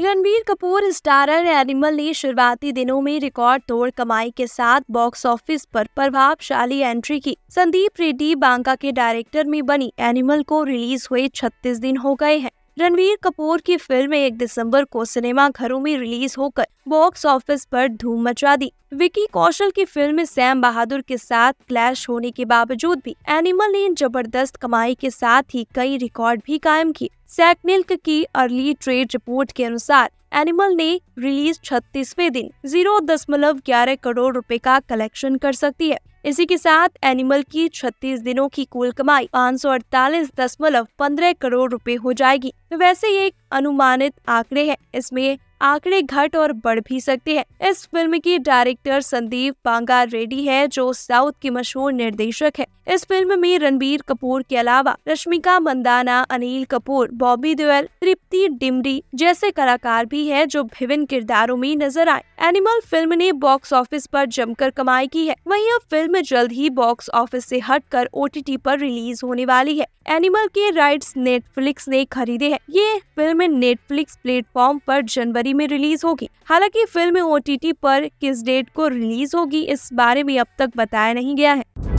Ranbir Kapoor starrer animal ने शुरुआती दिनों में रिकॉर्ड तोड़ कमाई के साथ बॉक्स ऑफिस पर प्रभावशाली एंट्री की संदीप रेड्डी बांका के डायरेक्टर में बनी एनिमल को रिलीज हुए 36 दिन हो गए हैं रणवीर कपूर की फिल्म एक दिसंबर को सिनेमा घरों में रिलीज होकर बॉक्स ऑफिस पर धूम मचा दी विकी कौशल की फिल्म सैम बहादुर के साथ क्लैश होने के बावजूद भी एनिमल ने जबरदस्त कमाई के साथ ही कई रिकॉर्ड भी कायम किए सैकमिल्क की अर्ली ट्रेड रिपोर्ट के अनुसार एनिमल ने रिलीज 36वें दिन जीरो दशमलव ग्यारह करोड़ रुपए का कलेक्शन कर सकती है इसी के साथ एनिमल की 36 दिनों की कुल कमाई पाँच दशमलव पंद्रह करोड़ रुपए हो जाएगी तो वैसे ये एक अनुमानित आंकड़े हैं इसमें आंकड़े घट और बढ़ भी सकते हैं इस फिल्म की डायरेक्टर संदीप पांगा रेड्डी है जो साउथ की मशहूर निर्देशक है इस फिल्म में रणबीर कपूर के अलावा रश्मिका मंदाना अनिल कपूर बॉबी देओल तृप्ति डिमरी जैसे कलाकार भी हैं जो विभिन्न किरदारों में नजर आए एनिमल फिल्म ने बॉक्स ऑफिस पर जमकर कमाई की है वहीं अब फिल्म जल्द ही बॉक्स ऑफिस से हटकर ओटीटी पर रिलीज होने वाली है एनिमल के राइट्स नेटफ्लिक्स ने खरीदे है है ये फिल्म नेटफ्लिक्स प्लेटफॉर्म पर जनवरी में रिलीज होगी हालांकि फिल्म ओ पर किस डेट को रिलीज होगी इस बारे में अब तक बताया नहीं गया है